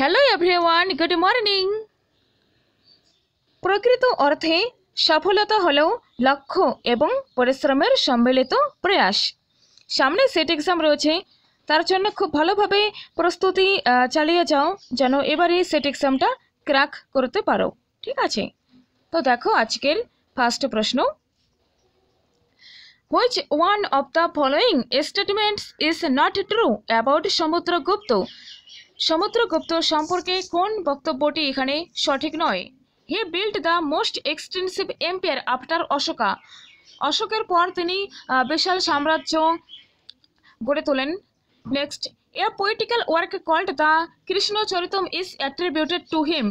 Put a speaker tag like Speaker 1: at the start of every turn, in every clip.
Speaker 1: Hello everyone good morning প্রকৃত অর্থে সফলতা হল লক্ষ্য এবং পরিশ্রমের সম্মিলিত প্রয়াস সামনে সেট এক্সাম রয়েছে তার জন্য খুব ভালোভাবে প্রস্তুতি চালিয়ে যাও যেন এবারে সেট এক্সামটা ক্র্যাক করতে পারো ঠিক আছে তো দেখো আজকের ফার্স্ট প্রশ্ন which one of the following statements is not true about Samudragupta Samudragupta সম্পর্কে কোন বক্তব্যটি এখানে সঠিক নয় he build the most extensive empire after Ashoka অশোকের পর তিনি বিশাল সাম্রাজ্য গড়ে তোলেন next a poetical work called the Krishna Charitam is attributed to him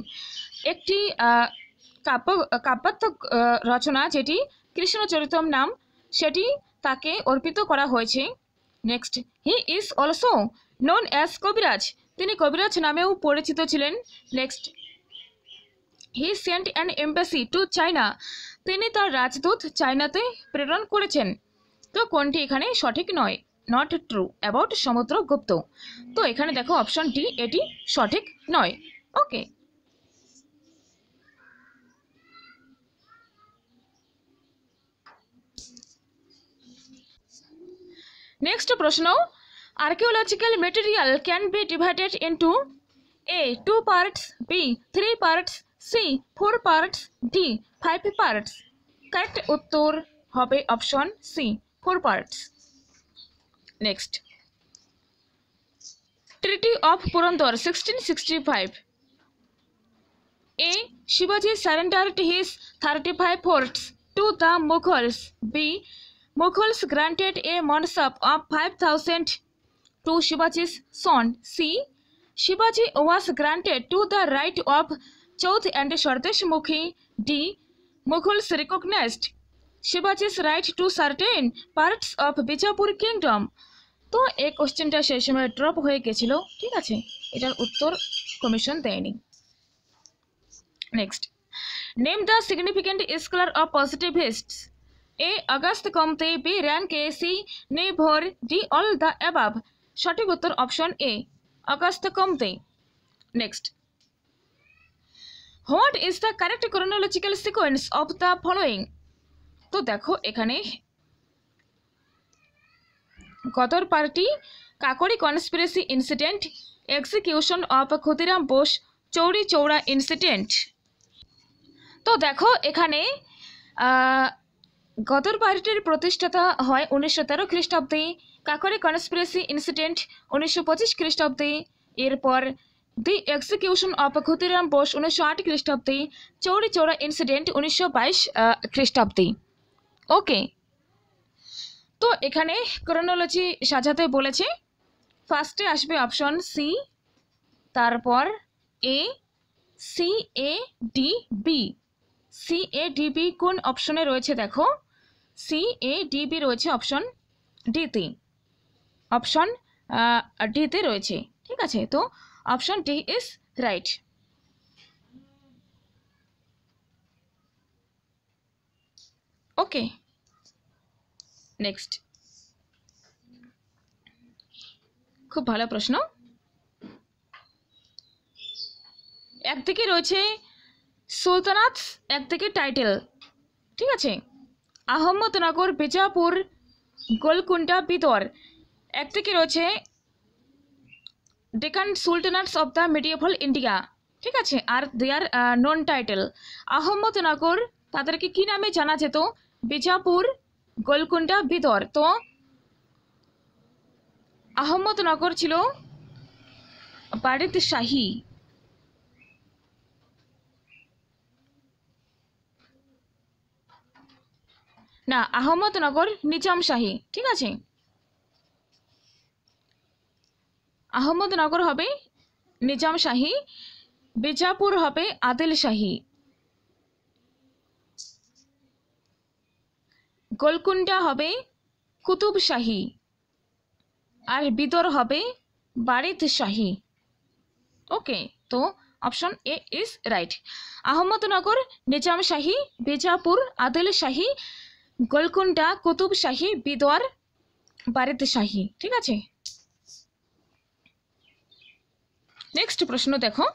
Speaker 1: একটি কাব্য কাব্যাত্মক রচনা যেটি কৃষ্ণচরিতম নাম সেটি তাকে অর্পিত করা হয়েছে next he is also known as Kaviraj তিনি কবিরাজ নামেও পরিচিত ছিলেন next he sent an embassy to China তিনি তার রাজদূত চায়নাতে প্রেরণ করেছেন তো কোনটি এখানে সঠিক নয় নট ট্রু অ্যাবাউট গুপ্ত তো এখানে দেখো অপশনটি ডি এটি সঠিক নয় ওকে নেক্সট প্রশ্ন Archaeological material can be divided into A. 2 parts B. 3 parts C. 4 parts D. 5 parts correct উত্তর হবে option C four parts next treaty of Purandar sixteen sixty five A. Shivaji surrendered his 35 forts to the Mughals. B. Mughals granted a monosop of 5,000 to Shivaji's son C. Shivaji was granted to the right of Chauth and Swadesh D. Mughals recognized Shivaji's right to certain parts of Bijapur kingdom. তো এই কোশ্চেনটা সেই সময় drop হয়ে গেছিল ঠিক আছে এটার উত্তর কমিশন দেয়নি next name the significant scholar of positivists A Auguste Comte B Ranke C ने भोर डी ऑल द एबाब সঠিক উত্তর option A Auguste Comte next what is the correct chronological sequence of the following তো দেখো এখানে Gadar party Kakori conspiracy incident execution of Khudiram Bose Chauri Chaura incident তো দেখো এখানে গদর পার্টির প্রতিষ্ঠাতা হয় উনিশশো তেরো খ্রিস্টাব্দে কাকরে কনস্পিরেসি ইনসিডেন্ট উনিশশো পঁচিশ খ্রিস্টাব্দে এরপর the execution of Khudiram Bose উনিশশো আট খ্রিস্টাব্দে চৌরি চৌরা ইনসিডেন্ট উনিশশো বাইশ খ্রিস্টাব্দে ওকে তো এখানে ক্রোনোলজি সাজাতে বলেছে ফার্স্টে আসবে অপশন সি তারপর A C A D B C A D B কোন অপশনে রয়েছে দেখো সি এ ডি বি রয়েছে অপশন ডিতে অপশন ডিতে রয়েছে ঠিক আছে তো option D is right okay next খুব ভালো প্রশ্ন একদিকে রয়েছে সুলতানাত একদিকে টাইটেল ঠিক আছে আহমদনগর বিজাপুর গোলকুন্ডা বিদর এক থেকে রয়েছে Deccan sultanates of the medieval India ঠিক আছে আর দে আর নন টাইটেল আহমদনগর তাদেরকে কি নামে জানা যেত বিজাপুর গোলকুন্ডা বিদর তো আহমদনগর ছিল বারিদ শাহী না আহমদনগর নিজাম শাহী ঠিক আছে আহমদনগর হবে নিজামশাহী বিজাপুর হবে আদিলশাহী গোলকুন্ডা হবে কুতুবশাহী আর বিদর হবে বারিদশাহী ওকে তো option A is right Ahmadnagar Nizamshahi Bijapur Adilshahi Golconda Qutbshahi Bidar Baridshahi ঠিক আছে নেক্সট প্রশ্ন দেখো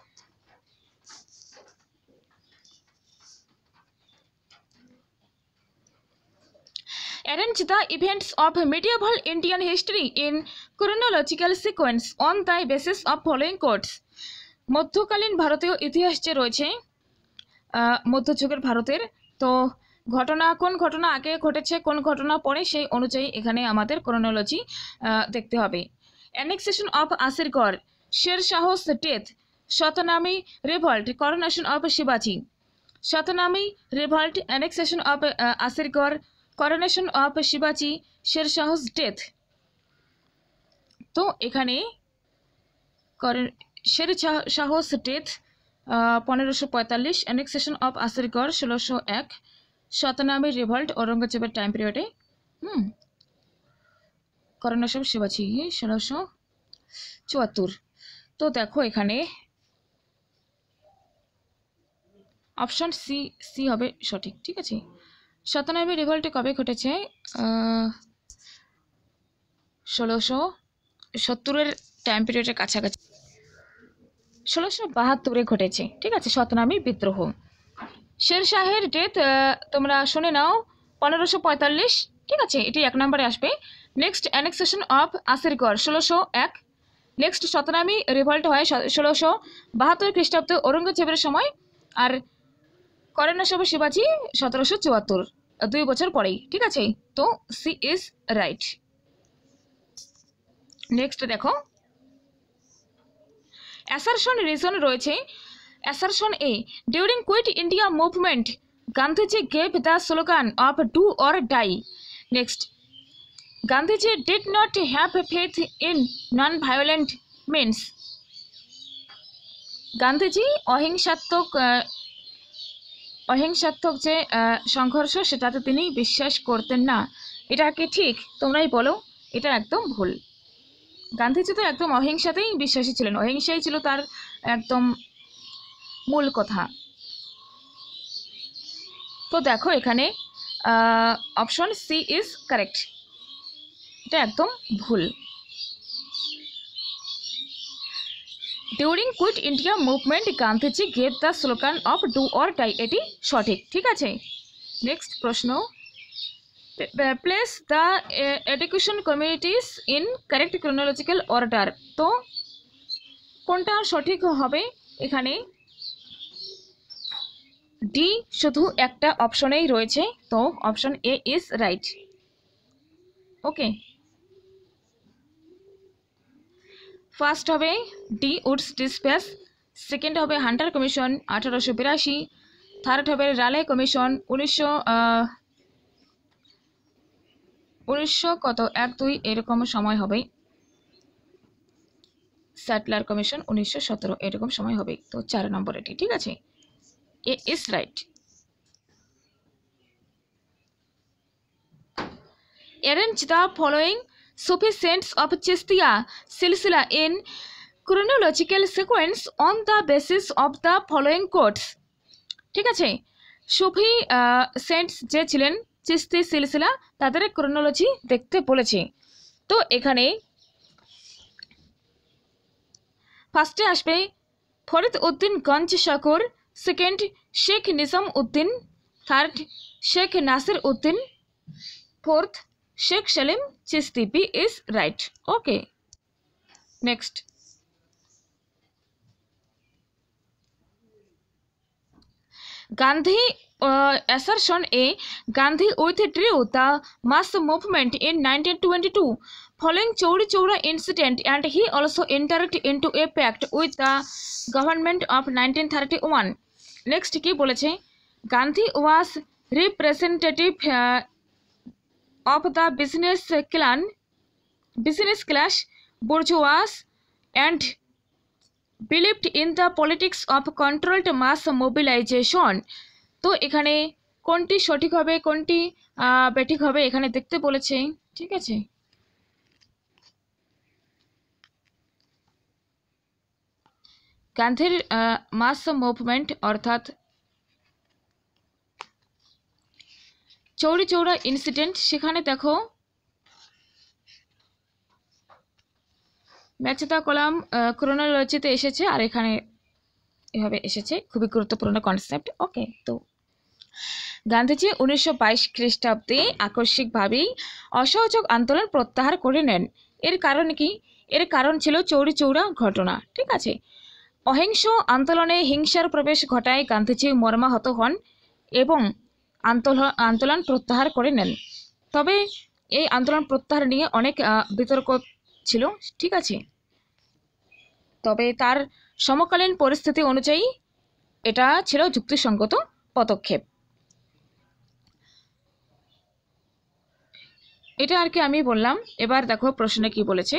Speaker 1: arrange the events of medieval Indian history in chronological sequence on the basis of following courts মধ্যকালীন ভারতীয় ইতিহাস যে রয়েছে মধ্যযুগের ভারতের তো ঘটনা কোন ঘটনা আগে ঘটেছে কোন ঘটনা পরে সেই অনুযায়ী এখানে আমাদের ক্রোনোলজি দেখতে হবে annexation of Asirgarh Sher Sher Shah স্টেথ শতনামি রেভল্ট coronation of শিবাজি শতনামী রেভল্ট annexation of Asirgarh coronation of শিবাজি শেরশাহ স্টেথ তো এখানে শের শাহ স্টেথ পনেরোশো পঁয়তাল্লিশ অ্যানেক্সেশন অফ আসিরগড় ষোলোশো এক শতনামী রেভল্ট ঔরঙ্গজেবের টাইম পিরিয়ডে হুম করোনেশন শিবাজি ষোলোশো চুয়াত্তর তো দেখো এখানে অপশান সি সি হবে সঠিক ঠিক আছে সাতানব্বই রিভল্টে কবে ঘটেছে ষোলোশো সত্তরের টাইম পিরিয়ডের কাছাকাছি ষোলোশো বাহাত্তরে ঘটেছে ঠিক আছে সতনামী বিদ্রোহ শের শাহের ডেথ তোমরা শুনে নাও পনেরোশো পঁয়তাল্লিশ ঠিক আছে এটি এক নম্বরে আসবে নেক্সট অ্যানেক্সেশন অফ আসিরগড় ষোলোশো এক নেক্সট সতনামি রিভল্ট হয় ষোলোশো বাহাত্তর খ্রিস্টাব্দে ঔরঙ্গজেবের সময় আর করণাসব শিবাজি সতেরোশো চুয়াত্তর দুই বছর পরেই ঠিক আছে তো সি ইজ রাইট নেক্সট দেখো অ্যাসারশন রিজন রয়েছে assertion A during quit India movement Gandhiji gave the slogan of do or die next Gandhiji did not have faith in non-violent means. Gandhiji অহিংসাত্মক অহিংসাত্মক যে সংঘর্ষ সেটাতে তিনি বিশ্বাস করতেন না এটা কি ঠিক তোমরাই বলো এটা একদম ভুল গান্ধীজি তো একদম অহিংসাতেই বিশ্বাসী ছিলেন অহিংসাই ছিল তার একদম মূল কথা তো দেখো এখানে অপশন সি ইজ কারেক্ট এটা একদম ভুল during quit India movement Gandhiji gave the slogan of do or die এটি সঠিক ঠিক আছে নেক্সট প্রশ্ন place the education communities in correct chronological order তো কোনটা সঠিক হবে এখানে ডি শুধু একটা অপশনেই রয়েছে তো option A is right okay first হবে ডি উডস ডিসপ্যাচ সেকেন্ড হবে হান্টার কমিশন আঠারোশো বিরাশি থার্ড হবে রালে কমিশন উনিশশো উনিশশো কত এক দুই এরকম সময় হবে স্যাটলার কমিশন উনিশশো সতেরো এরকম সময় হবে তো চার নম্বর এটি ঠিক আছে A is right arrange the following saints of Chishtiya Silsila in chronological sequence on the basis of the following courts ঠিক আছে সুফি সেন্টস যে ছিলেন চিস্তি সিলসিলা তাদের ক্রোনোলজি দেখতে বলেছি তো এখানে ফার্স্টে আসবে Farid Uddin Ganj Shakar second Sheikh Nizam Uddin third Sheikh Nasir Uddin fourth Sheikh Shalim Chistipi is right. Okay. Next. Gandhi uh, assertion A Gandhi withdrew the mass movement in 1922 following Chowri Chowra incident and he also entered into a pact with the government of 1931 next কি বলেছে Gandhi was representative uh, of the business clan business class bourgeois and believed in the politics of controlled mass mobilisation তো এখানে কোনটি সঠিক হবে কোনটি বেঠিক হবে এখানে দেখতে বলেছে ঠিক আছে গান্ধীর মাস মুভমেন্ট অর্থাৎ চৌরি চৌরা ইনসিডেন্ট সেখানে দেখো ম্যাচেতা কলাম ক্রোনোলজিতে এসেছে আর এখানে এভাবে এসেছে খুবই গুরুত্বপূর্ণ কনসেপ্ট ওকে তো গান্ধীজি উনিশশো বাইশ খ্রিস্টাব্দে আকস্মিকভাবেই অসহযোগ আন্দোলন প্রত্যাহার করে নেন এর কারণ কি এর কারণ ছিল চৌরি চৌরা ঘটনা ঠিক আছে অহিংস আন্দোলনে হিংসার প্রবেশ ঘটায় গান্ধীজি মর্মাহত হন এবং আন্দোলন প্রত্যাহার করে নেন তবে এই আন্দোলন প্রত্যাহার নিয়ে অনেক বিতর্ক ছিল ঠিক আছে তবে তার সমকালীন পরিস্থিতি অনুযায়ী এটা ছিল যুক্তিসঙ্গত পদক্ষেপ এটা আর কি আমি বললাম এবার দেখো প্রশ্নে কি বলেছে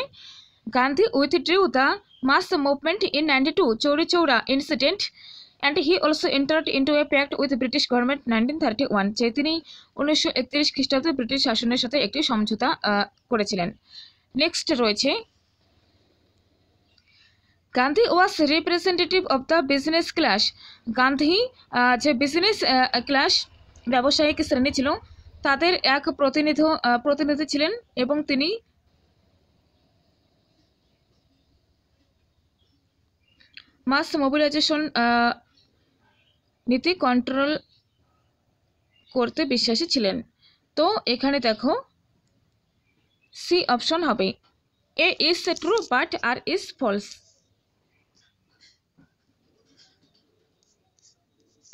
Speaker 1: Gandhi withdrew the mass movement in ninety two Chauri Chaura incident and he also entered into a pact with British government nineteen thirty one যে তিনি উনিশশো একত্রিশ খ্রিস্টাব্দে ব্রিটিশ শাসনের সাথে একটি সমঝোতা করেছিলেন নেক্সট রয়েছে Gandhi was representative of the business class Gandhi যে বিজনেস ক্লাস ব্যবসায়িক শ্রেণী ছিল তাদের এক প্রতিনিধি প্রতিনিধি ছিলেন এবং তিনি মাস মোবিলাইজেশন নীতি কন্ট্রোল করতে বিশ্বাসী ছিলেন তো এখানে দেখো সি অপশন হবে A is true but R is false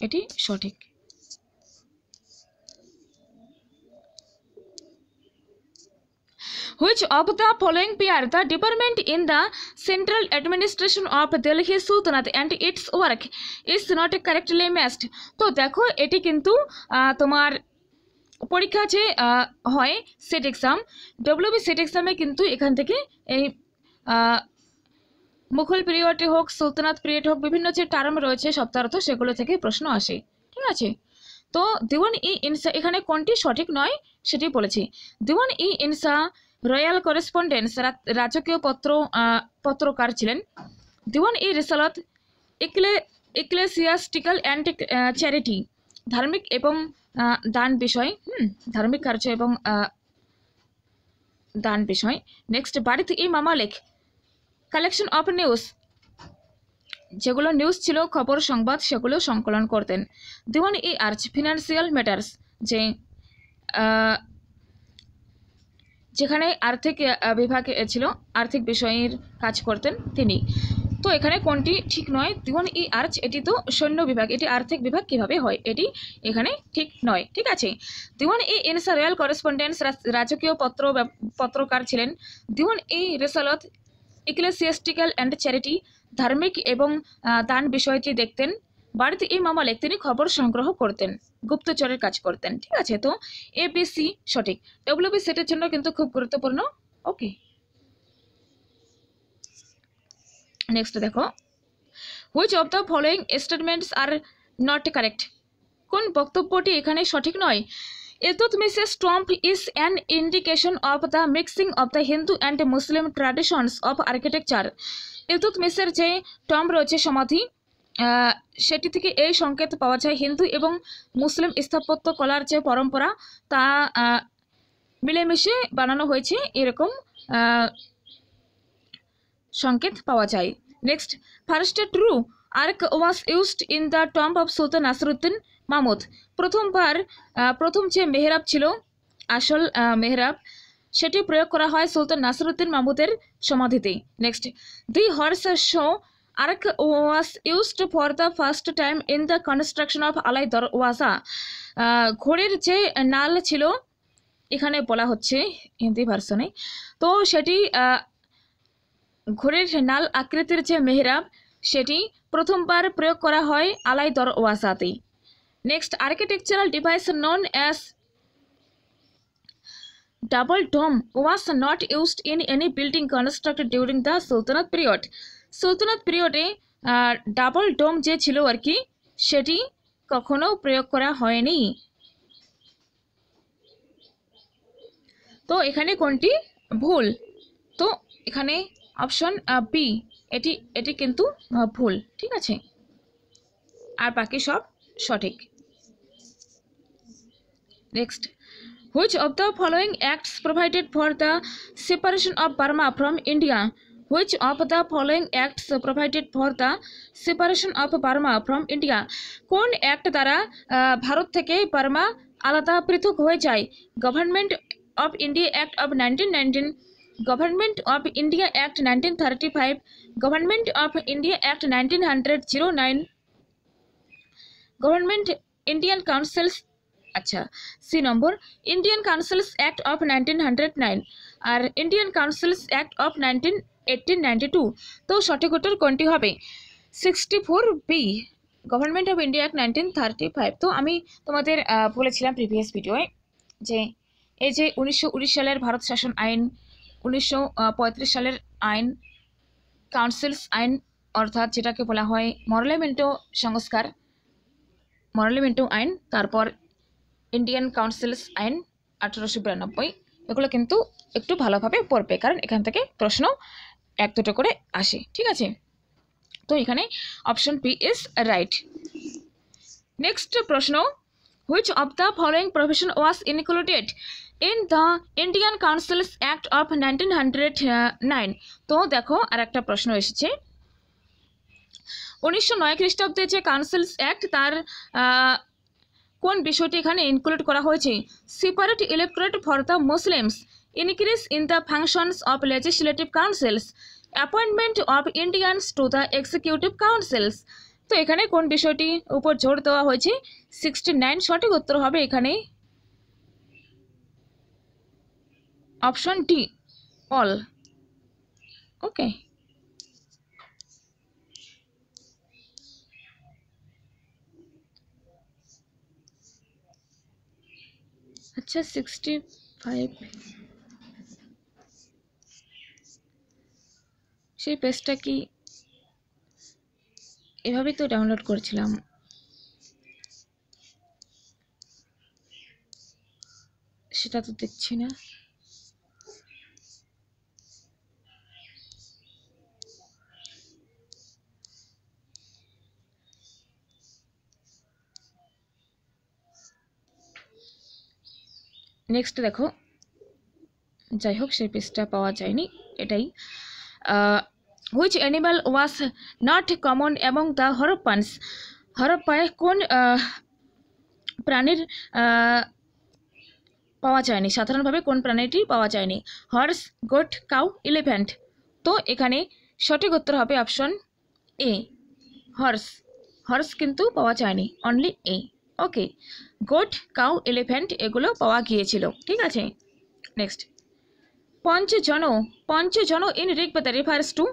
Speaker 1: এটি সঠিক which of the following are the department in the central administration of Delhi Sultanate and its work is not correctly matched তো দেখো এটি কিন্তু তোমার পরীক্ষা যে হয় সেট এক্সাম ডব্লিউবি সেট এক্সামে কিন্তু এখান থেকে এই মুঘল পিরিয়ডে হোক সুলতানাত পিরিয়ড হোক বিভিন্ন যে টার্ম রয়েছে সপ্তাহত সেগুলো থেকে প্রশ্ন আসে ঠিক আছে তো দিওয়ান ই ইনসা এখানে কোনটি সঠিক নয় সেটি বলেছি দিওয়ান ই ইনসা রয়্যাল করেসপন্ডেন্স রাজকীয় পত্র পত্রকার ছিলেন দিওয়ান ই রিসালত ইকলে ইকলেসিয়াস্টিক্যাল অ্যান্ড চ্যারিটি ধার্মিক এবং দান বিষয় ধার্মিক কার্য এবং দান বিষয় next Barid-i-Mamalik collection of news যেগুলো নিউজ ছিল খবর সংবাদ সেগুলো সংকলন করতেন Diwan-i-Arz financial matters যে যেখানে আর্থিক বিভাগে ছিল আর্থিক বিষয়ের কাজ করতেন তিনি তো এখানে কোনটি ঠিক নয় দিগন ই আর্চ এটি তো সৈন্য বিভাগ এটি আর্থিক বিভাগ কিভাবে হয় এটি এখানে ঠিক নয় ঠিক আছে দিওয়ান ই ইনসা রয়্যাল করেসপন্ডেন্স রাজকীয় পত্র পত্রকার ছিলেন দিওয়ান ই রেসালত ইকলেসিয়াস্টিক্যাল অ্যান্ড চ্যারিটি ধার্মিক এবং দান বিষয়টি দেখতেন বাড়িতে এই মামা লেখ তিনি খবর সংগ্রহ করতেন গুপ্তচরের কাজ করতেন ঠিক আছে তো এ বি সি সঠিক ডব্লিউ বি সেটের জন্য কিন্তু খুব গুরুত্বপূর্ণ ওকে নেক্সট দেখো which of the following statements are not correct কোন বক্তব্যটি এখানে সঠিক নয় এতত মিসেস tomb is an indication of the mixing of the Hindu and Muslim traditions of architecture এতত মিসের যে টম্প রয়েছে সমাধি সেটি থেকে এই সংকেত পাওয়া যায় হিন্দু এবং মুসলিম স্থাপত্য কলার যে পরম্পরা তা মিলেমিশে বানানো হয়েছে এরকম সংকেত পাওয়া যায় next first true arch was used in the tomb of Sultan Nasiruddin Mahmud প্রথমবার প্রথম যে মেহরাব ছিল আসল মেহরাব সেটি প্রয়োগ করা হয় সুলতান নাসরুদ্দিন মামুদের সমাধিতে next the horseshoe Arc was used for the first time in the construction of Alai Darwaza. ঘড়ির যে নাল ছিল এখানে বলা হচ্ছে হিন্দি ভার্সনে তো সেটি ঘড়ির নাল আকৃতির যে মেহরাব সেটি প্রথমবার প্রয়োগ করা হয় আলাই দরওয়াজাতে next architectural device known as double dome was not used in any building constructed during the Sultanate period. Sultanate পিরিয়ডে ডাবল ডোম যে ছিল আর কি সেটি কখনো প্রয়োগ করা হয়নি তো এখানে কোনটি ভুল তো এখানে অপশন বি এটি এটি কিন্তু ভুল ঠিক আছে আর বাকি সব সঠিক next which of the following acts provided for the separation of Burma from India which of the following acts provided for the separation of Burma from India কোন অ্যাক্ট দ্বারা ভারত থেকে বার্মা আলাদা পৃথক হয়ে যায় government of India act of nineteen nineteen government of India act nineteen thirty five government of India act nineteen hundred zero nine government Indian councils আচ্ছা C number Indian councils act of nineteen hundred nine আর Indian councils act of nineteen eighteen ninety two তো সঠিক উত্তর কোনটি হবে sixty four B government of India act nineteen thirty five তো আমি তোমাদের বলেছিলাম প্রিভিয়াস ভিডিওয়ে যে এই যে উনিশশো সালের ভারত শাসন আইন উনিশশো সালের আইন কাউন্সিলস আইন অর্থাৎ যেটাকে বলা হয় মরলেমেন্টো সংস্কার মরলেমেন্টো আইন তারপর ইন্ডিয়ান কাউন্সিলস আইন আঠারোশো বিরানব্বই এগুলো কিন্তু একটু ভালোভাবে পড়বে কারণ এখান থেকে প্রশ্ন এক দুটো করে আসে ঠিক আছে তো এখানে option P is right next প্রশ্ন which of the following profession was included in the Indian councils act of nineteen hundred nine তো দেখো আর একটা প্রশ্ন এসেছে উনিশশো নয় খ্রিস্টাব্দে যে কাউন্সিলস অ্যাক্ট তার কোন বিষয়টি এখানে ইনক্লুড করা হয়েছে separate electorate for the Muslims increase in the functions of legislative councils appointment of Indians to the executive councils তো এখানে কোন বিষয়টি উপর জোর দেওয়া হয়েছে সিক্সটি নাইন সঠিক উত্তর হবে এখানে অপশন ডি অল ওকে আচ্ছা সিক্সটি ফাইভ সেই পেজটা কি এভাবেই তো ডাউনলোড করেছিলাম সেটা তো দেখছি না নেক্সট দেখো যাই হোক সেই পেজটা পাওয়া যায়নি এটাই which animal was not common এবং দ্য হরপ্পান্স হরপ্পায় কোন প্রাণীর পাওয়া যায়নি সাধারণভাবে কোন প্রাণীটি পাওয়া যায়নি হর্স গোট কাউ ইলিফ্যান্ট তো এখানে সঠিক উত্তর হবে অপশন এ হর্স হর্স কিন্তু পাওয়া যায়নি only A okay goat cow elephant এগুলো পাওয়া গিয়েছিল ঠিক আছে next Panchajan Panchajan in Rigveda refers to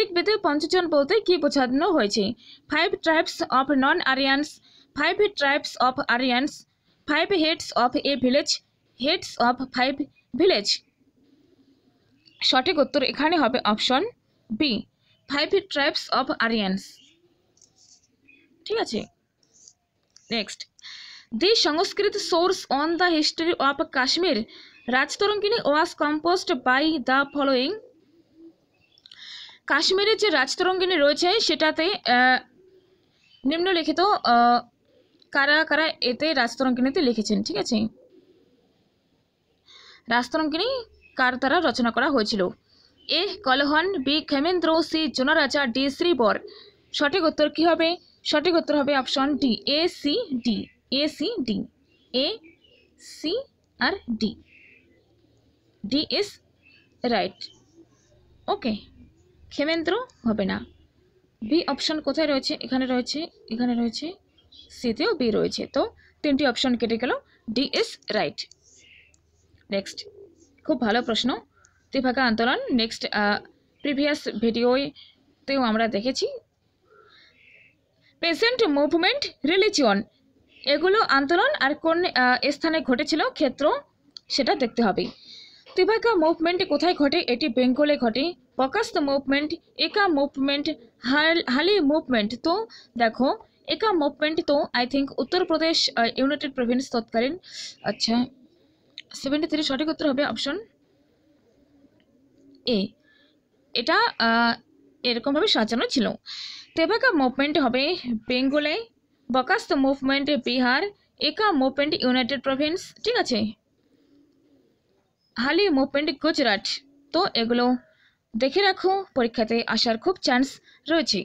Speaker 1: Rigveda Panchajan বলতে কি বোঝানো হয়েছে five tribes of non Aryans five tribes of Aryans five heads of a village heads of five village সঠিক উত্তর এখানে হবে option B five tribes of Aryans ঠিক আছে next the Sanskrit source on the history of Kashmir Rajatarangini was composed by the following কাশ্মীরের যে রাজতরঙ্গিনী রয়েছে সেটাতে নিম্নলিখিত কারা কারা এতে রাজতরঙ্গিনীতে লিখেছেন ঠিক আছে রাজতরঙ্গিনী কার দ্বারা রচনা করা হয়েছিল A Kalhana B Kshemendra C Jonaraja D Shrivara সঠিক উত্তর কী হবে সঠিক উত্তর হবে option D A C D A C D A C আর D D is right okay Kshemendra হবে না বি অপশন কোথায় রয়েছে এখানে রয়েছে এখানে রয়েছে সিতেও বি রয়েছে তো তিনটি অপশন কেটে গেল ডি ইজ রাইট নেক্সট খুব ভালো প্রশ্ন ত্রিভাগা আন্দোলন নেক্সট প্রিভিয়াস ভিডিওতেও আমরা দেখেছি পেশেন্ট মুভমেন্ট রিলিজিয়ন এগুলো আন্দোলন আর কোন স্থানে ঘটেছিল ক্ষেত্র সেটা দেখতে হবে তিবাকা মুভমেন্ট কোথায় ঘটে এটি বেঙ্গলে ঘটে পকাস্ত movement Eka movement Hali movement তো দেখো একা মুভমেন্ট তো I think Uttar Pradesh United Province তৎকালীন আচ্ছা সেভেন্টি থ্রি সঠিক উত্তর হবে অপশন এ এটা এরকমভাবে সাজানো ছিল তেবাকা মুভমেন্ট হবে বেঙ্গলে বকাস্ত মুভমেন্ট বিহার একা মুভমেন্ট ইউনাইটেড প্রভিন্স ঠিক আছে হালি মুভমেন্ট গুজরাট তো এগুলো দেখে রাখো পরীক্ষাতে আসার খুব চান্স রয়েছে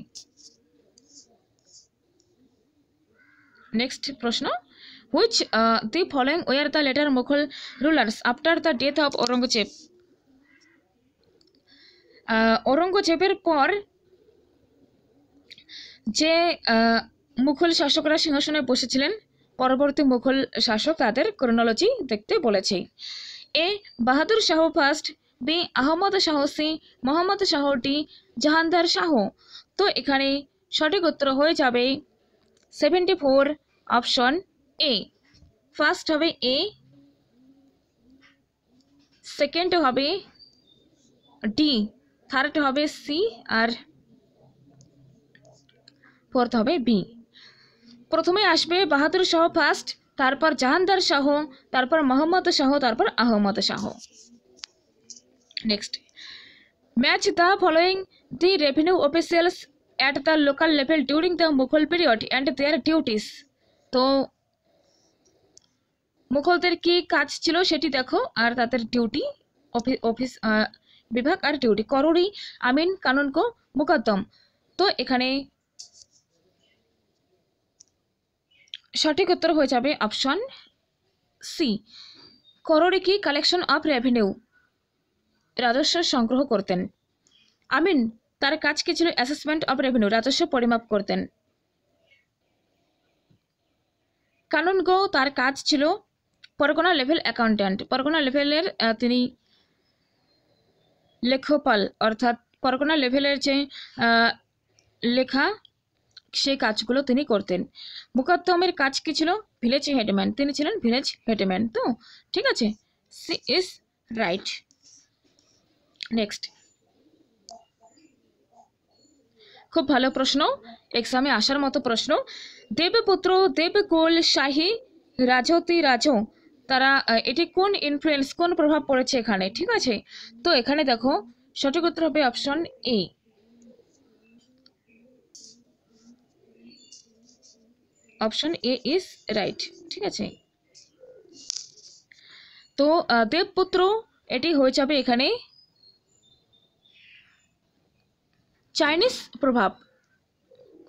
Speaker 1: নেক্সট প্রশ্ন which the following were the later Mughal rulers after the death of Aurangzeb ঔরঙ্গজেবের পর যে মুঘল uh, শাসকরা সিংহাসনে বসেছিলেন পরবর্তী মুঘল শাসক তাদের ক্রোনোলজি দেখতে বলেছে A Bahadur Shah first B Ahmad Shah C Mohammad Shah D Jahandar Shah তো এখানে সঠিক উত্তর হয়ে যাবে seventy four option A first হবে এ সেকেন্ড হবে ডি থার্ড হবে সি আর ফোর্থ হবে বি প্রথমে আসবে বাহাদুর শাহ ফার্স্ট তারপর জাহানদার শাহ তারপর মোহাম্মদ শাহ তারপর Ahmad Shah next match the following the revenue officials at the local level during the Mughal period and their duties তো মুঘলদের কি কাজ ছিল সেটি দেখো আর তাদের ডিউটি অফিস অফিস বিভাগ আর ডিউটি করোড়ি আমিন কানুনকো মুকদ্দম তো এখানে সঠিক উত্তর হয়ে যাবে অপশন সি করোড়ে কি কালেকশন অফ রেভিনিউ রাজস্ব সংগ্রহ করতেন আমিন তার কাজ কি ছিল অ্যাসেসমেন্ট অফ রেভিনিউ রাজস্ব পরিমাপ করতেন কানুন গো তার কাজ ছিল পরগনা লেভেল অ্যাকাউন্ট্যান্ট পরগনা লেভেলের তিনি লেখপাল অর্থাৎ পরগনা লেভেলের যে লেখা সেই কাজগুলো তিনি করতেন মুকাত্তমের কাজ কি ছিল ভিলেজ হেডম্যান তিনি ছিলেন ভিলেজ হেডম্যান তো ঠিক আছে সি ইজ রাইট নেক্সট খুব ভালো প্রশ্ন এক্সামে আসার মতো প্রশ্ন দেবপুত্র দেবকুল শাহী রাজতি রাজ তারা এটি কোন ইনফ্লুয়েন্স কোন প্রভাব পড়েছে এখানে ঠিক আছে তো এখানে দেখো সঠিক উত্তর হবে option A option A is right ঠিক আছে তো দেবপুত্র এটি হয়ে যাবে এখানে চাইনিজ প্রভাব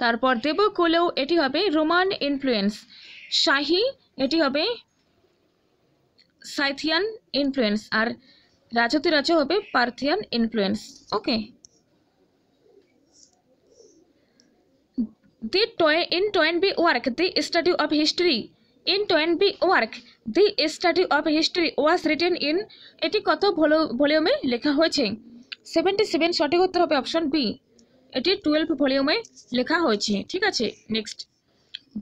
Speaker 1: তারপর দেবকুলেও এটি হবে রোমান ইনফ্লুয়েন্স শাহী এটি হবে সাইথিয়ান ইনফ্লুয়েন্স আর রাজতি রাজা হবে Parthian influence okay The in Toynbee work, The Study of History. In Toynbee work, The Study of History was written in এটি কত ভলিউমে লেখা হয়েছে সেভেন্টি সেভেন সঠিক উত্তর হবে অপশন বি এটি টুয়েলভ ভলিউমে লেখা হয়েছে ঠিক আছে next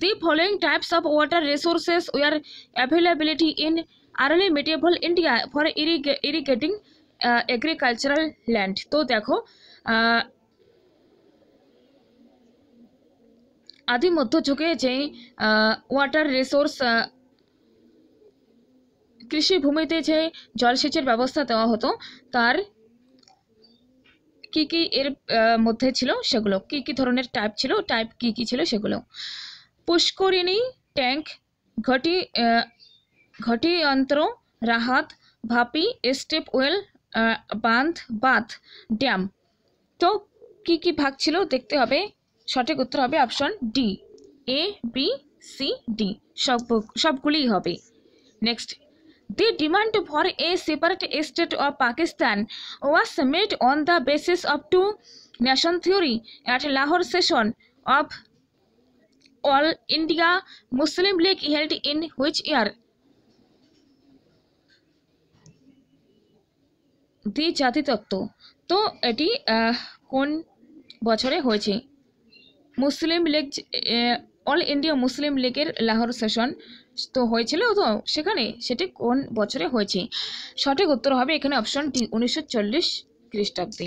Speaker 1: the following types of water resources were availability in early medieval India for ইরিগে ইরিগেটিং এগ্রিকালচারাল ল্যান্ড তো দেখো uh, আদি মধ্যযুগে যেই যে ওয়াটার রিসোর্স কৃষিভূমিতে যে জলসেচের ব্যবস্থা দেওয়া হতো তার কি কি এর মধ্যে ছিল সেগুলো কি কি ধরনের টাইপ ছিল টাইপ কি কি ছিল সেগুলো পুষ্করিণী ট্যাঙ্ক ঘটি ঘটি যন্ত্র রাহাত ভাপি স্টেপ ওয়েল বাঁধ বাঁধ ড্যাম তো কি কি ভাগ ছিল দেখতে হবে সঠিক উত্তর হবে option D A B C D সব সবগুলিই হবে next the demand for a separate state of Pakistan was made on the basis of two nation theory at Lahore session of all India Muslim League held in which year the জাতিতত্ত্ব তো এটি কোন বছরে হয়েছে Muslim League all India Muslim লীগের Lahore session তো হয়েছিল তো সেখানে সেটি কোন বছরে হয়েছে সঠিক উত্তর হবে এখানে অপশন টি উনিশশো চল্লিশ খ্রিস্টাব্দে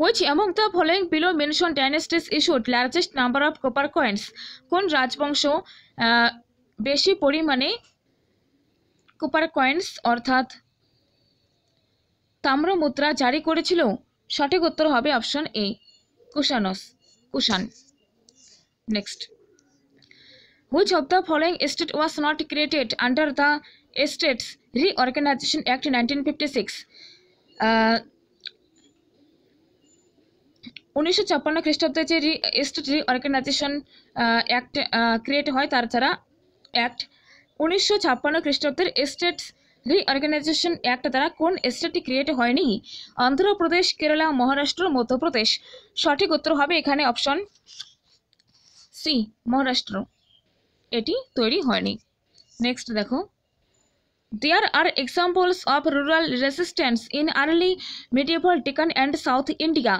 Speaker 1: হয়েছে among the following below mention dynasties issued largest number of copper coins কোন রাজবংশ বেশি পরিমাণে কোপার কয়েন্স অর্থাৎ তাম্র মুদ্রা জারি করেছিল সঠিক উত্তর হবে option A Kushans Kushan next Which of the following state was not created under the States Reorganization Act 1956? Uh, উনিশশো ছাপ্পান্ন খ্রিস্টাব্দে যে স্টেট রিঅর্গানাইজেশন অ্যাক্ট ক্রিয়েট হয় তার ছাড়া অ্যাক্ট উনিশশো ছাপ্পান্ন খ্রিস্টাব্দের স্টেটস রিঅর্গানাইজেশন অ্যাক্ট দ্বারা কোন স্টেটটি ক্রিয়েট হয়নি অন্ধ্রপ্রদেশ কেরালা মহারাষ্ট্র মধ্যপ্রদেশ সঠিক উত্তর হবে এখানে অপশন সি মহারাষ্ট্র এটি তৈরি হয়নি নেক্সট দেখো there are examples of rural resistance in early medieval Deccan and south India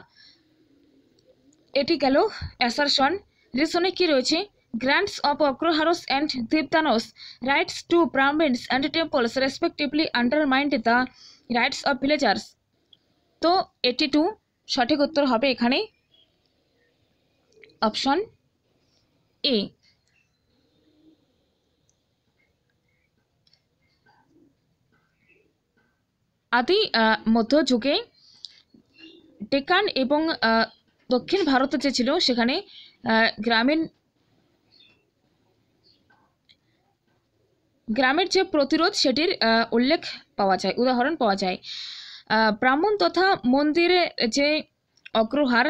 Speaker 1: এটি গেল অ্যাসারশন রিসনে কি রয়েছে Grants of Okroharos and Diptanos, rights to Brahmins and temples respectively undermined the rights of villagers. So, 82 two সঠিক উত্তর হবে এখানে option A আদি মধ্যযুগে ডেকান এবং দক্ষিণ ভারতে যে ছিল সেখানে গ্রামীণ গ্রামের যে প্রতিরোধ সেটির উল্লেখ পাওয়া যায় উদাহরণ পাওয়া যায় ব্রাহ্মণ তথা মন্দিরে যে অগ্রহার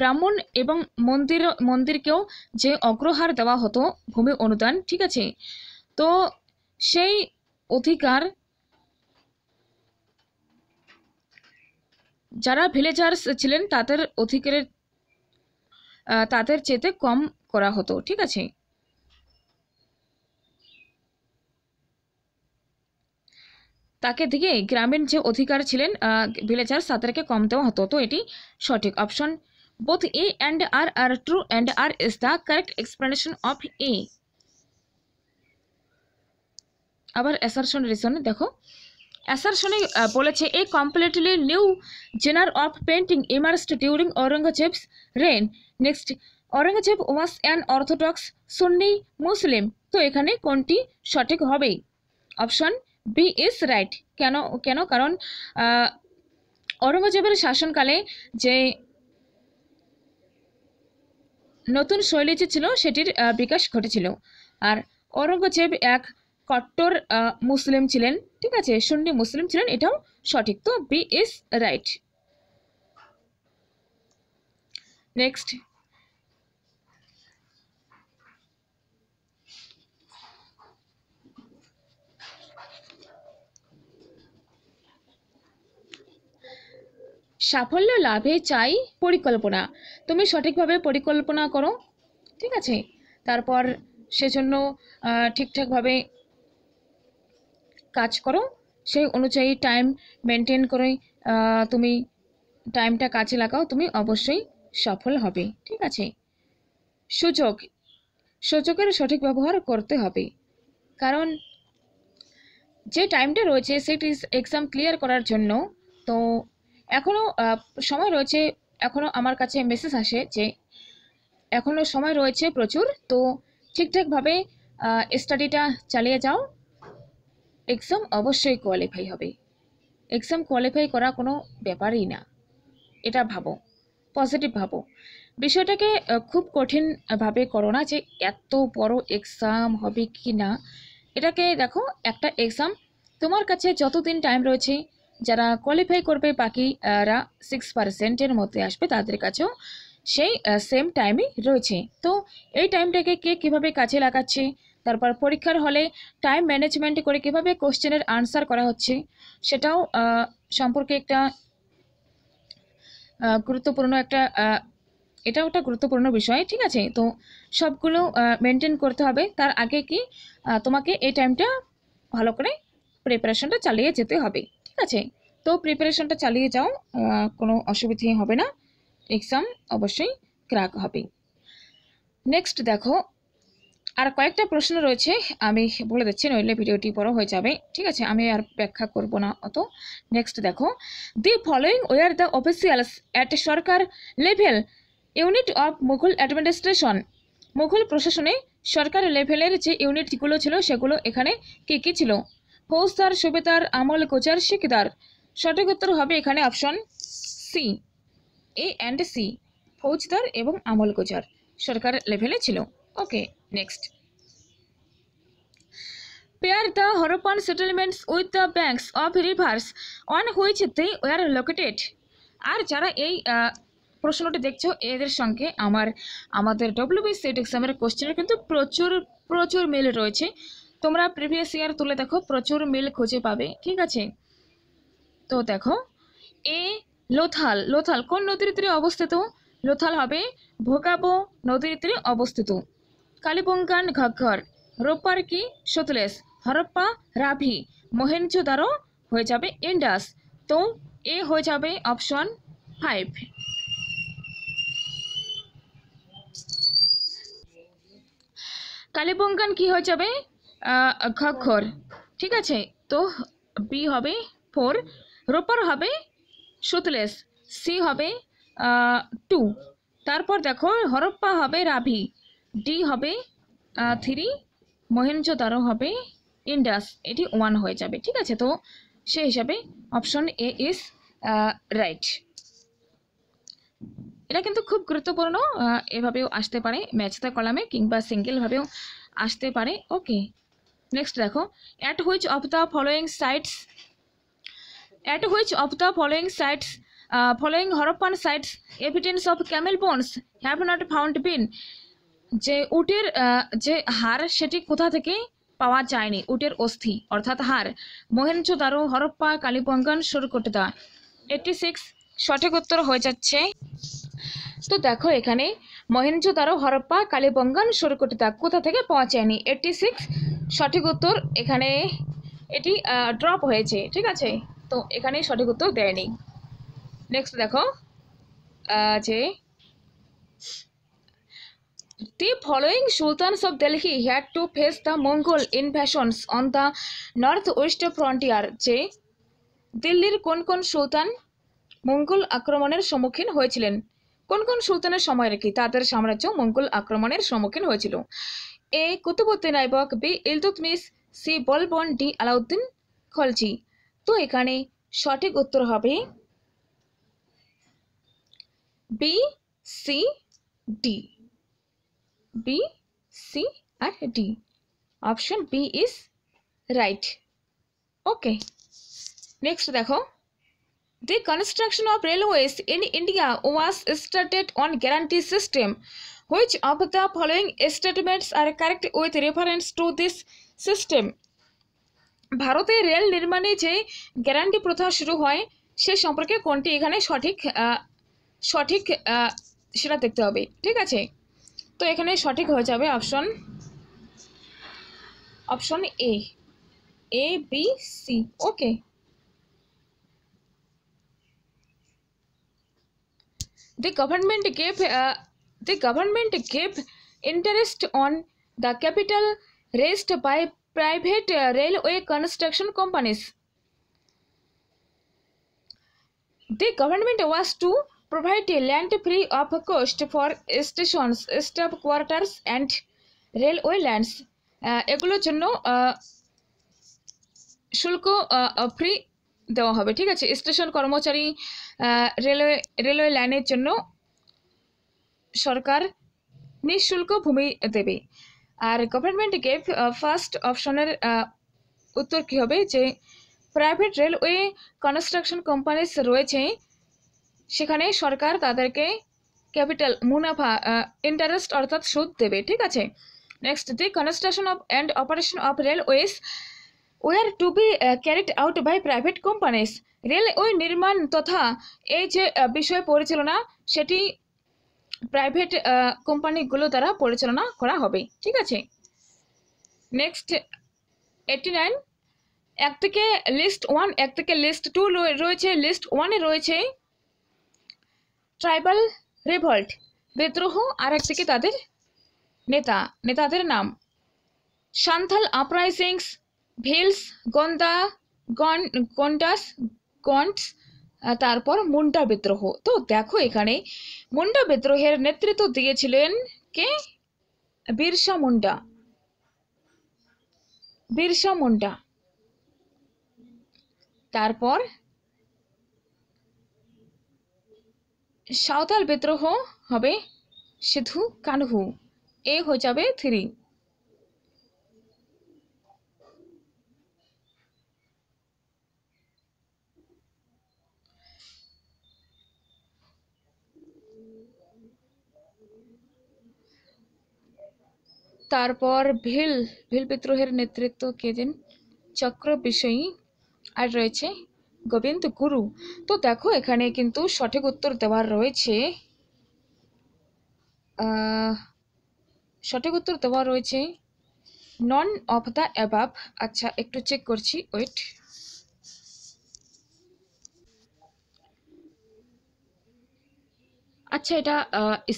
Speaker 1: ব্রাহ্মণ এবং মন্দির মন্দিরকেও যে অগ্রহার দেওয়া হতো ভূমি অনুদান ঠিক আছে তো সেই অধিকার যারা ভিলেজার্স ছিলেন তাদের অধিকারের তাদের চেতে কম করা হতো ঠিক আছে তাকে দিয়ে গ্রামীণ যে অধিকার ছিলেন ভিলেজার সাঁতারকে কম দেওয়া হতো তো এটি সঠিক option both A and R R true and R is the correct explanation of A আবার অ্যাসারশন রিজনে দেখো অ্যাসারশনে বলেছে a completely new genre of painting emerged during Aurangzeb's reign next Aurangzeb was an orthodox Sunni Muslim তো এখানে কোনটি সঠিক হবে অপশন বি ইজ রাইট কেন কেন কারণ ঔরঙ্গজেবের শাসনকালে যে নতুন শৈলী যে ছিল সেটির বিকাশ ঘটেছিল আর ঔরঙ্গজেব এক কট্টর মুসলিম ছিলেন ঠিক আছে সুন্নি মুসলিম ছিলেন এটাও সঠিক তো বি ইজ রাইট নেক্সট সাফল্য লাভে চাই পরিকল্পনা তুমি সঠিকভাবে পরিকল্পনা করো ঠিক আছে তারপর সেজন্য ঠিকঠাকভাবে কাজ করো সেই অনুযায়ী টাইম মেনটেন করে তুমি টাইমটা কাজে লাগাও তুমি অবশ্যই সফল হবে ঠিক আছে সুযোগ সুযোগের সঠিক ব্যবহার করতে হবে কারণ যে টাইমটা রয়েছে সেটি এক্সাম ক্লিয়ার করার জন্য তো এখনও সময় রয়েছে এখনও আমার কাছে মেসেজ আসে যে এখনও সময় রয়েছে প্রচুর তো ঠিকঠাকভাবে স্টাডিটা চালিয়ে যাও এক্সাম অবশ্যই কোয়ালিফাই হবে এক্সাম কোয়ালিফাই করা কোনো ব্যাপারই না এটা ভাবো পজিটিভ ভাবো বিষয়টাকে খুব কঠিনভাবে করো না যে এত বড় এক্সাম হবে কি না এটাকে দেখো একটা এক্সাম তোমার কাছে যতদিন টাইম রয়েছে যারা কোয়ালিফাই করবে বাকিরা সিক্স পার্সেন্টের মধ্যে আসবে তাদের কাছেও সেই সেম টাইমই রয়েছে তো এই টাইমটাকে কে কীভাবে কাজে লাগাচ্ছে তারপর পরীক্ষার হলে টাইম ম্যানেজমেন্ট করে কিভাবে কোশ্চেনের আনসার করা হচ্ছে সেটাও সম্পর্কে একটা গুরুত্বপূর্ণ একটা এটাও একটা গুরুত্বপূর্ণ বিষয় ঠিক আছে তো সবগুলো মেনটেন করতে হবে তার আগে কি তোমাকে এই টাইমটা ভালো করে প্রিপারেশনটা চালিয়ে যেতে হবে ঠিক আছে তো প্রিপারেশনটা চালিয়ে যাও কোনো অসুবিধে হবে না এক্সাম অবশ্যই ক্র্যাক হবে নেক্সট দেখো আর কয়েকটা প্রশ্ন রয়েছে আমি বলে দিচ্ছি নইলে ভিডিওটি বড় হয়ে যাবে ঠিক আছে আমি আর ব্যাখ্যা করব না অত নেক্সট দেখো the following were the officials at sarkar level unit of Mughal administration Mughal প্রশাসনে সরকার লেভেলের যে ইউনিটগুলো ছিল সেগুলো এখানে কী কী ছিল ফৌজদার সুবেদার আমল কোচার শিকদার সঠিক উত্তর হবে এখানে option C A and C ফৌজদার এবং আমল কোচার সরকার লেভেলে ছিল okay next pair the Harappan settlements with the banks of rivers on which they were located are যারা এই প্রশ্নটি দেখছো এদের সঙ্গে আমার আমাদের ডব্লিউবিসি এক্সামের কোশ্চেনের কিন্তু প্রচুর প্রচুর মেল রয়েছে তোমরা প্রিভিয়াস ইয়ার তুলে দেখো প্রচুর মিল খুঁজে পাবে ঠিক আছে তো দেখো এ লোথাল লোথাল কোন নদীর তীরে অবস্থিত লোথাল হবে ভোকাবো নদীর তীরে অবস্থিত কালিবঙ্গান ঘর রোপার কি সতলেস হরপ্পা রাভি মহেঞ্জোদারো হয়ে যাবে ইন্ডাস তো এ হয়ে যাবে অপশন ফাইভ কালিবঙ্গান কি হয়ে যাবে খর ঠিক আছে তো বি হবে ফোর রোপার হবে সুতলেস সি হবে টু তারপর দেখো হরপ্পা হবে রাভি ডি হবে থ্রি মহেঞ্জোদারো হবে ইন্ডাস এটি ওয়ান হয়ে যাবে ঠিক আছে তো সে হিসাবে অপশন এ ইজ রাইট এটা কিন্তু খুব গুরুত্বপূর্ণ এভাবেও আসতে পারে ম্যাচতা কলামে কিংবা সিঙ্গেলভাবেও আসতে পারে ওকে নেক্সট দেখো at which of the following sites at which of the following sites following Harappan sites evidence of camel bones have not found been যে উটের uh, যে হার সেটি কোথা থেকে পাওয়া যায়নি উটের অস্থি অর্থাৎ হার মোহেনজোদারো হরপ্পা কালীবঙ্গান সরকোটদা এইটটি সিক্স সঠিক উত্তর হয়ে যাচ্ছে তো দেখো এখানে মহেঞ্জোদারো হরপ্পা কালীবঙ্গান সরকটিতা কোথা থেকে পৌঁছায়নি এইটটি সিক্স সঠিক উত্তর এখানে এটি ড্রপ হয়েছে ঠিক আছে তো এখানে সঠিক উত্তর দেয়নি নেক্সট দেখো যে following sultans of Delhi had to face the Mongol invasions on the north west frontier যে দিল্লির কোন কোন সুলতান মঙ্গল আক্রমণের সম্মুখীন হয়েছিলেন কোন কোন সুলতানের সময় নাকি তাদের সাম্রাজ্য মঙ্গল আক্রমণের সম্মুখীন হয়েছিল A Qutubuddin Aibak B Iltutmish C Balban D Alauddin Khalji তো এখানে সঠিক উত্তর হবে B C D B C আর D option B is right okay next দেখো The construction of railways in India was started on guarantee system. Which of the following statements are correct with reference to this system? ভারতে rail নির্মাণে যে guarantee প্রথা শুরু হয় সে সম্পর্কে কোনটি এখানে সঠিক সঠিক সেটা দেখতে হবে ঠিক আছে তো এখানে সঠিক হয়ে যাবে option option A A B C okay the government gave uh, the government gave interest on the capital raised by private uh, railway construction companies. The government was to provide land free of cost for stations, staff quarters, and railway lands. এগুলোর জন্য শুল্ক free দেওয়া হবে ঠিক আছে station কর্মচারী railway railway লাইনের জন্য সরকার নিঃশুল্ক ভূমি দেবে আর গভর্নমেন্ট ফার্স্ট অপশনের উত্তর কী হবে যে প্রাইভেট রেলওয়ে কনস্ট্রাকশন কোম্পানিস রয়েছে সেখানে সরকার তাদেরকে ক্যাপিটাল মুনাফা ইন্টারেস্ট অর্থাৎ সুদ দেবে ঠিক আছে next the construction of and operation of railways were to be carried out by private companies railway নির্মাণ তথা এই যে বিষয় পরিচালনা সেটি প্রাইভেট কোম্পানিগুলো দ্বারা পরিচালনা করা হবে ঠিক আছে নেক্সট এইটি নাইন এক থেকে লিস্ট ওয়ান এক থেকে লিস্ট টু রয়েছে লিস্ট ওয়ানে রয়েছে ট্রাইবাল রেভল্ট বিদ্রোহ আর এক থেকে তাদের নেতা নেতাদের নাম সান্থাল আপরাইজিংস ভেলস গন্দা গন গন্ডাস গন্টস তারপর মুন্ডা বিদ্রোহ তো দেখো এখানে মুন্ডা বিদ্রোহের নেতৃত্ব দিয়েছিলেন কে বিরসা মুন্ডা বিরসা মুন্ডা তারপর সাঁওতাল বিদ্রোহ হবে সিধু কানহু এ হয়ে যাবে থ্রি তারপর ভিল ভিল বিদ্রোহের নেতৃত্ব কে দেন চক্র বিষয়ী আর রয়েছে গোবিন্দ গুরু তো দেখো এখানে কিন্তু সঠিক উত্তর দেওয়ার রয়েছে সঠিক উত্তর দেওয়া রয়েছে নন অফ দ্য অ্যাবাব আচ্ছা একটু চেক করছি ওয়েট আচ্ছা এটা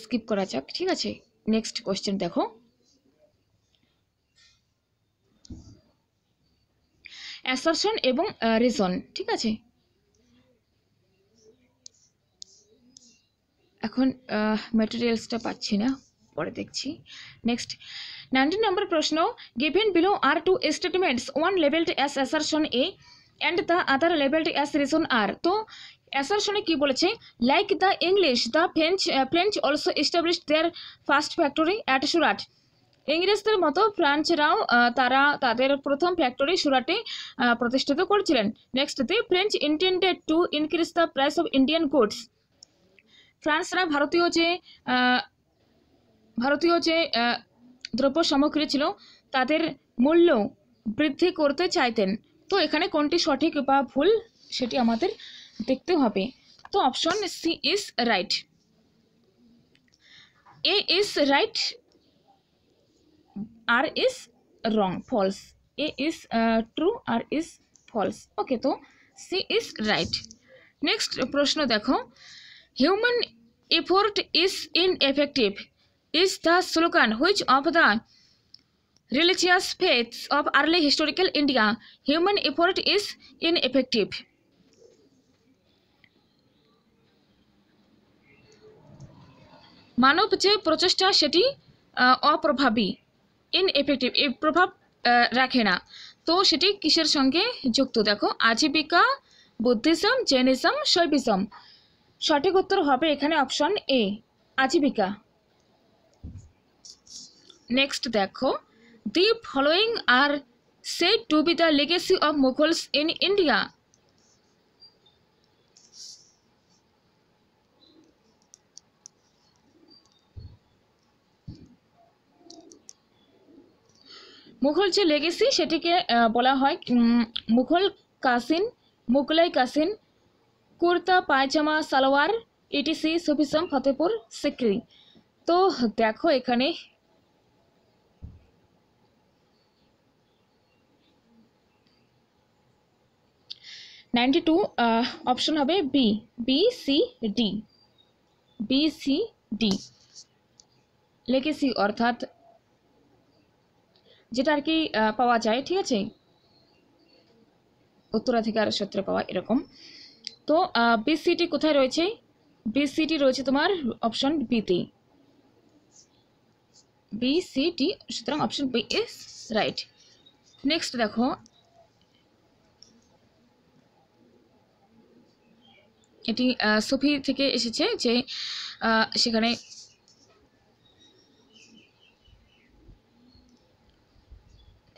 Speaker 1: স্কিপ করা যাক ঠিক আছে নেক্সট কোয়েশ্চেন দেখো অ্যাসারশন এবং রিজন ঠিক আছে এখন মেটেরিয়ালসটা পাচ্ছি না পরে দেখছি নেক্সট নাইনটিন নম্বর প্রশ্ন given below are two statements one labelled as assertion A and the other labelled as reason R তো অ্যাসারশনে কি বলেছে like the English the French French also establish their first factory at Surat ইংরেজদের মতো ফ্রান্সরাও তারা তাদের প্রথম ফ্যাক্টরি সুরাটে প্রতিষ্ঠিত করেছিলেন next the French intended to increase the price of Indian goods ফ্রান্সরা ভারতীয় যে ভারতীয় যে দ্রব্য সামগ্রী ছিল তাদের মূল্য বৃদ্ধি করতে চাইতেন তো এখানে কোনটি সঠিক বা ভুল সেটি আমাদের দেখতে হবে তো option C is right A is right R is wrong false A is true R is false okay तो सी इज राइट नेक्स्ट प्रश्न देखो human effort is ineffective is the slogan which of the religious faith of early historical India human effort is ineffective मानव जो प्रचेषा से uh, अप्रभावी ineffective এই প্রভাব রাখে না তো সেটি কিসের সঙ্গে যুক্ত দেখো আজীবিকা বুদ্ধিজম জেনিজম শৈবিজম সঠিক উত্তর হবে এখানে অপশন এ আজীবিকা নেক্সট দেখো the following are said to be the legacy of Mughals in India Mughal যে লেগেসি সেটিকে বলা হয় Mughal cuisine Mughlai cuisine kurta pyjama salwar etc Sufism Fatehpur Sikri তো দেখো এখানে নাইনটি টু অপশন হবে B B C D B C D legacy অর্থাৎ যেটা আর কি পাওয়া যায় ঠিক আছে উত্তরাধিকার সূত্রে পাওয়া এরকম তো বিসিটি কোথায় রয়েছে বিসিটি রয়েছে তোমার অপশন বিতে বিসিটি সুতরাং option B is right next দেখো এটি সুফি থেকে এসেছে যে সেখানে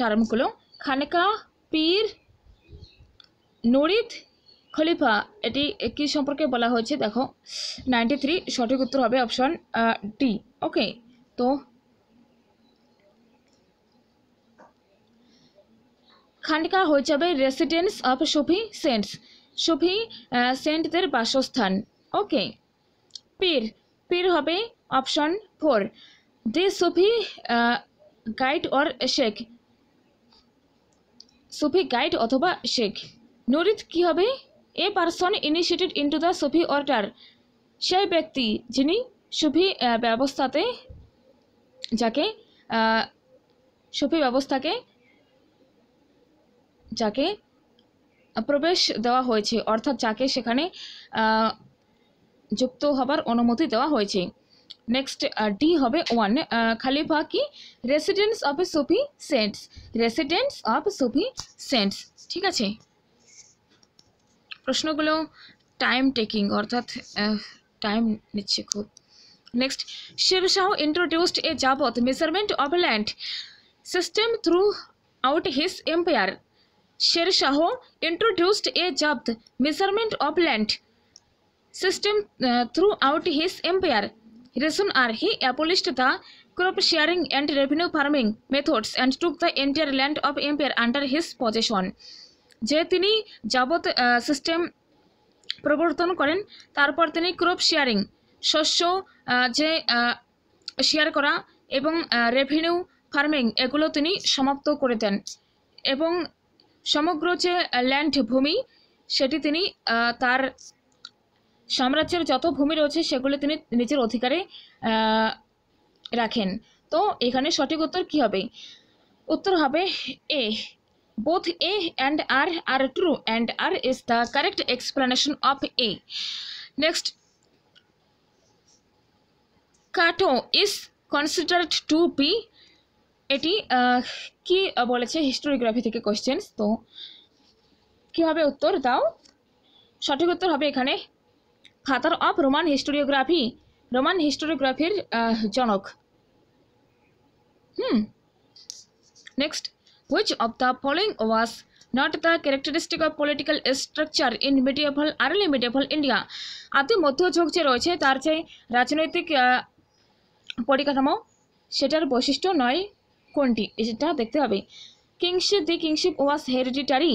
Speaker 1: টার্মগুলো খানেকা পীর নরিদ খলিফা এটি কি সম্পর্কে বলা হয়েছে দেখো নাইনটি থ্রি সঠিক উত্তর হবে অপশন ডি ওকে তো খানকা হয়ে যাবে রেসিডেন্স অফ সুফি সেন্টস সুফি সেন্টদের বাসস্থান ওকে পীর পীর হবে option four they Sufi guide or sheikh Sufi guide অথবা শেখ নরিত কি হবে a person initiated into the Sufi order সেই ব্যক্তি যিনি সুফি ব্যবস্থাতে যাকে সুফি ব্যবস্থাকে যাকে প্রবেশ দেওয়া হয়েছে অর্থাৎ যাকে সেখানে যুক্ত হবার অনুমতি দেওয়া হয়েছে নেক্সট ডি uh, হবে ওয়ান uh, খালি ফাঁকি residence of a Sufi saints residence of Sufi saints ঠিক আছে প্রশ্নগুলো টাইম টেকিং অর্থাৎ টাইম নিচ্ছে খুব next শিবশাহ introduced a zabt measurement of land system throughout his empire Sher Shah introduced a zabt measurement of land system throughout his empire Hirasun he abolished the crop sharing and revenue farming methods and took the entire land of empire under his possession. যে তিনি যাবত system প্রবর্তন করেন তারপর তিনি crop sharing শস্য যে share করা এবং রেভিনিউ ফার্মিং এগুলো তিনি সমাপ্ত করে দেন এবং সমগ্র যে ল্যান্ড ভূমি সেটি তিনি তার সাম্রাজ্যের যত ভূমি রয়েছে সেগুলো তিনি নিজের অধিকারে রাখেন তো এখানে সঠিক উত্তর কি হবে উত্তর হবে A both A and R R true and R is the correct explanation of A next Cato is considered to be এটি কি বলেছে হিস্টোরিগ্রাফি থেকে কোয়েশ্চেন তো কি উত্তর দাও সঠিক উত্তর হবে এখানে father of Roman historiography Roman হিস্টোরিওগ্রাফির জনক hmm next which of the following was not the characteristic of political structure in medieval early medieval India আদি মধ্যযুগ যে রয়েছে তার যে রাজনৈতিক পরিকাঠামো সেটার বৈশিষ্ট্য নয় কোনটি সেটা দেখতে হবে kingship the kingship was hereditary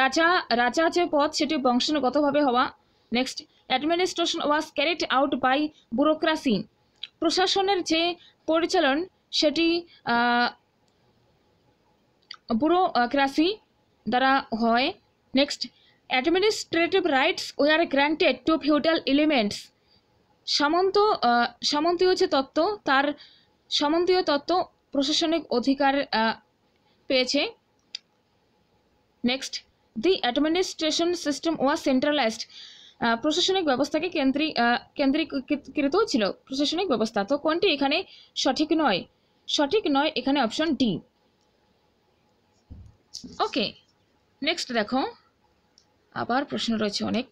Speaker 1: রাজা রাজা যে পথ সেটি বংশগতভাবে হওয়া next administration was carried out by bureaucracy প্রশাসনের যে পরিচালন সেটি ব্যুরোক্রাসি দ্বারা হয় next administrative rights were granted to feudal elements সামন্ত সামন্তীয় যে তত্ত্ব তার সামন্তীয় তত্ত্ব প্রশাসনিক অধিকার পেয়েছে next the administration system was centralised প্রশাসনিক ব্যবস্থাকে কেন্দ্রিক কেন্দ্রীকৃতও ছিল প্রশাসনিক ব্যবস্থা তো কোনটি এখানে সঠিক নয় সঠিক নয় এখানে অপশন ডি ওকে নেক্সট দেখো আবার প্রশ্ন রয়েছে অনেক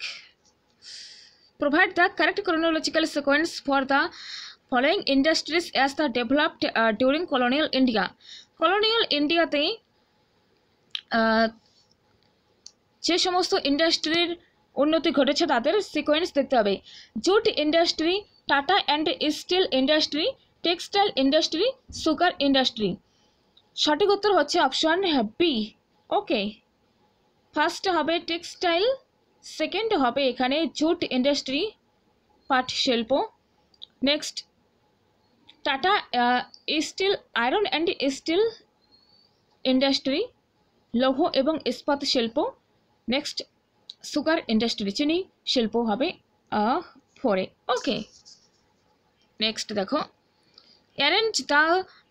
Speaker 1: provide the correct chronological sequence for the following industries as the developed during colonial India colonial ইন্ডিয়াতেই যে সমস্ত ইন্ডাস্ট্রির উন্নতি ঘটেছে তাদের সিকোয়েন্স দেখতে হবে jute industry Tata and steel industry textile industry sugar industry সঠিক উত্তর হচ্ছে অপশান বি ওকে ফার্স্ট হবে টেক্সটাইল সেকেন্ড হবে এখানে জুট ইন্ডাস্ট্রি পাট শিল্প next Tata steel iron and steel industry লৌহ এবং ইস্পাত শিল্প নেক্সট সুগার ইন্ডাস্ট্রি চিনি শিল্প হবে ফরে ওকে নেক্সট দেখো arrange the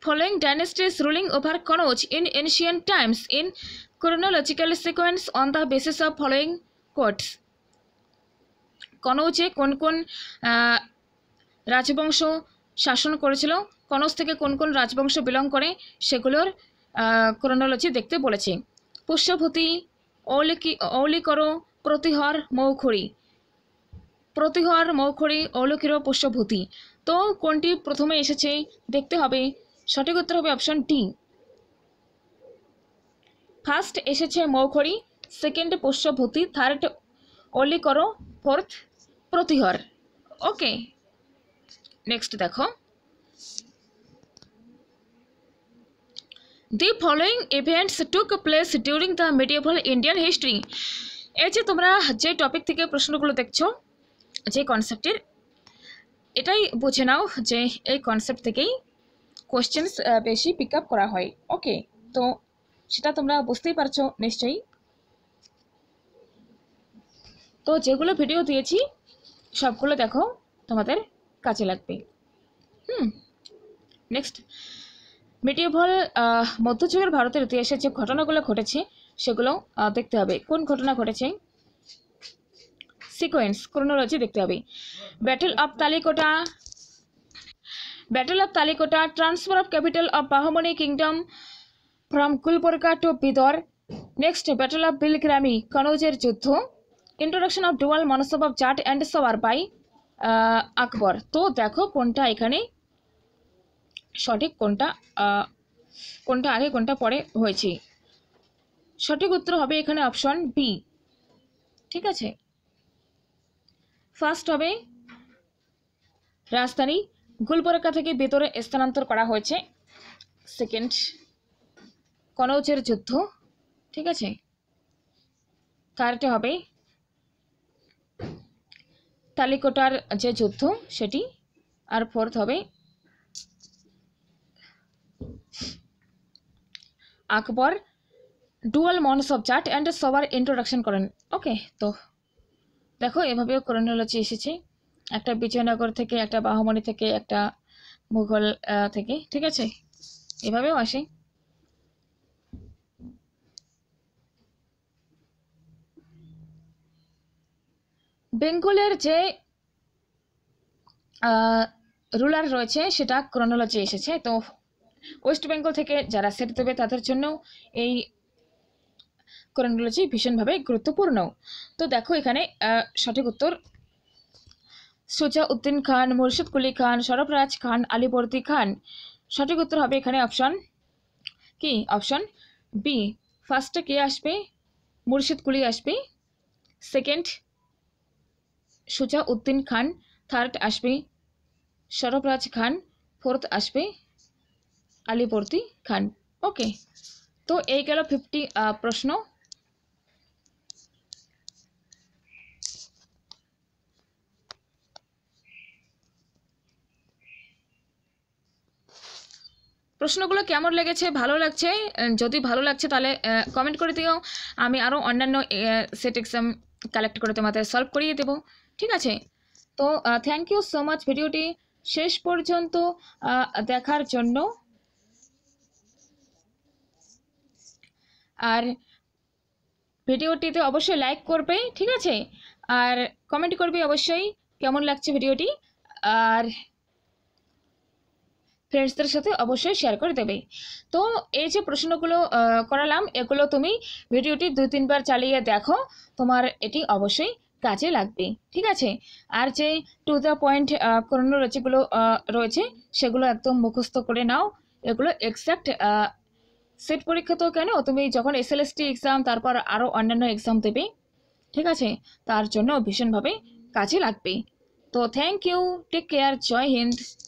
Speaker 1: following dynasties ruling over Kannauj in ancient times in chronological sequence on the basis of following courts কনৌজে কোন কোন রাজবংশ শাসন করেছিল কনৌজ থেকে কোন কোন রাজবংশ বিলং করে সেগুলোর ক্রোনোলজি দেখতে বলেছে পুষ্যভূতি অলিকি অলিকর প্রতিহর মৌখড়ি প্রতিহর মৌখড়ি অলক্ষীর পুষ্পভূতি তো কোনটি প্রথমে এসেছে দেখতে হবে সঠিক উত্তর হবে অপশন ডি ফার্স্ট এসেছে মৌখড়ি সেকেন্ড পুষ্পভূতি থার্ড অলিকর ফোর্থ প্রতিহর ওকে নেক্সট দেখো the following events took place during the medieval Indian history এই যে তোমরা যে টপিক থেকে প্রশ্নগুলো দেখছো যে কনসেপ্টের এটাই বুঝে নাও যে এই কনসেপ্ট থেকেই কোয়েশ্চেন্স বেশি পিক আপ করা হয় ওকে তো সেটা তোমরা বুঝতেই পারছো নিশ্চয়ই তো যেগুলো ভিডিও দিয়েছি সবগুলো দেখো তোমাদের কাজে লাগবে হুম নেক্সট মিডিয়াভল মধ্যযুগের ভারতের ইতিহাসে যে ঘটনাগুলো ঘটেছে সেগুলো দেখতে হবে কোন ঘটনা ঘটেছে সিকোয়েন্স ক্রোনোলজি দেখতে হবে battle of Talikota battle of Talikota transfer of capital of Bahmani kingdom from Gulbarga to Bidar next battle of Bilgram কনৌজের যুদ্ধ introduction of dual mansab of zat and sawar by Akbar তো দেখো কোনটা এখানে সঠিক কোনটা কোনটা আগে কোনটা পরে হয়েছে সঠিক উত্তর হবে এখানে অপশন বি ঠিক আছে ফার্স্ট হবে রাজধানী গুলবরকা থেকে ভেতরে স্থানান্তর করা হয়েছে সেকেন্ড কনৌচের যুদ্ধ ঠিক আছে তারটা হবে তালিকোটার যে যুদ্ধ সেটি আর ফোর্থ হবে Akbar dual mansab of zat and sawar introduction করেন ওকে তো দেখো এভাবেও ক্রোনোলজি এসেছে একটা বিজয়নগর থেকে একটা বাহমণি থেকে একটা মুঘল থেকে ঠিক আছে এভাবেও আসে বেঙ্গলের যে রুলার রয়েছে সেটা ক্রোনোলজি এসেছে তো ওয়েস্ট বেঙ্গল থেকে যারা সেট দেবে তাদের জন্য এই কোরানোলজি ভীষণভাবে গুরুত্বপূর্ণ তো দেখো এখানে সঠিক উত্তর সুজা উদ্দিন খান মুর্শিদ কুলি খান সরবরাজ খান আলিবর্দি খান সঠিক উত্তর হবে এখানে অপশন কি অপশন বি ফার্স্টে কে আসবে মুর্শিদ কুলি আসবে সেকেন্ড সুজা উদ্দিন খান থার্ড আসবে সরবরাজ খান ফোর্থ আসবে আলিবর্দি খান ওকে তো এই গেল ফিফটি প্রশ্ন প্রশ্নগুলো কেমন লেগেছে ভালো লাগছে যদি ভালো লাগছে তাহলে কমেন্ট করে দিও আমি আরও অন্যান্য সেট এক্সাম কালেক্ট করে তোমাদের সলভ করিয়ে দেবো ঠিক আছে তো থ্যাংক ইউ সো মাচ ভিডিওটি শেষ পর্যন্ত দেখার জন্য আর ভিডিওটিতে অবশ্যই লাইক করবে ঠিক আছে আর কমেন্ট করবে অবশ্যই কেমন লাগছে ভিডিওটি আর ফ্রেন্ডসদের সাথে অবশ্যই শেয়ার করে দেবে তো এই যে প্রশ্নগুলো করালাম এগুলো তুমি ভিডিওটি দুই তিনবার চালিয়ে দেখো তোমার এটি অবশ্যই কাজে লাগবে ঠিক আছে আর যে টু দ্য পয়েন্ট রয়েছে রচিগুলো রয়েছে সেগুলো একদম মুখস্থ করে নাও এগুলো এক্স্যাক্ট সেট পরীক্ষা তো কেন তুমি যখন টি এক্সাম তারপর আরও অন্যান্য এক্সাম দেবে ঠিক আছে তার জন্য ভীষণভাবে কাজে লাগবে তো thank you take care Jai Hind